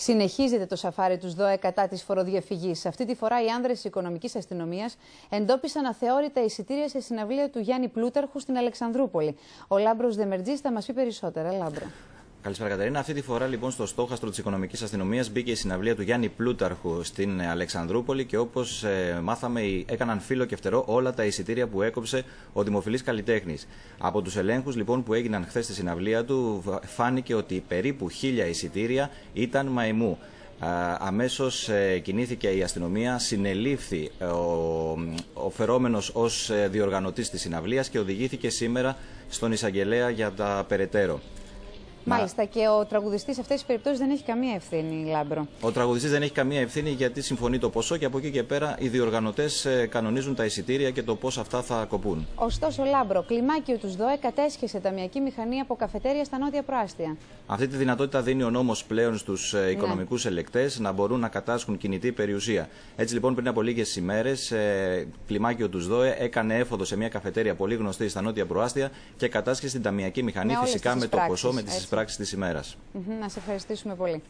Συνεχίζεται το σαφάρι τους ΔΟΕ κατά της φοροδιαφυγής. Αυτή τη φορά οι άνδρες της οικονομικής αστυνομίας εντόπισαν αθεώρητα εισιτήρια σε συναυλία του Γιάννη Πλούταρχου στην Αλεξανδρούπολη. Ο Λάμπρος Δεμερτζής θα μας πει περισσότερα. Λάμπρο. Καλησπέρα, Καταρίνα, Αυτή τη φορά λοιπόν στο στόχαστρο της οικονομικής αστυνομίας μπήκε η συναυλία του Γιάννη Πλούταρχου στην Αλεξανδρούπολη και όπως ε, μάθαμε, έκαναν φίλο και φτερό όλα τα εισιτήρια που έκοψε ο δημοφιλής καλλιτέχνης. Από τους ελέγχους λοιπόν που έγιναν χθες στη συναυλία του, φάνηκε ότι περίπου χίλια εισιτήρια ήταν μαϊμού. Αμέσως ε, κινήθηκε η αστυνομία, συνελήφθη ε, ο φερόμενος ως ε, διοργανωτής της συναυλίας και οδηγήθηκε σήμερα στον εισαγγελέα για τα περαιτέρω. Μάλιστα, και ο τραγουδιστής σε αυτές τις περιπτώσεις δεν έχει καμία ευθύνη, Λάμπρο. Ο τραγουδιστής δεν έχει καμία ευθύνη γιατί συμφωνεί το ποσό και από εκεί και πέρα οι διοργανωτές ε, κανονίζουν τα εισιτήρια και το πώς αυτά θα κοπούν. Ωστόσο, Λάμπρο, κλιμάκιο τους ΔΟΕ κατέσχεσε ταμιακή μηχανή από καφετέρια στα νότια προάστια. Αυτή τη δυνατότητα δίνει ο νόμος πλέον στους ε, οικονομικούς ναι. ελεκτές να μπορούν να κατάσχουν κινητή περιουσία. Έτσι λοιπόν, πριν από λίγες ημέρες, ε, κλιμάκιο τους ΔΟΕ έκανε έφοδο σε μια καφετέρια πολύ γνωστή στα νότια προάστια και κατάσχεσε την ταμιακή μηχανή με φυσικά με το ποσό, με τις πράξεις της ημέρας. Να σε ευχαριστήσουμε πολύ.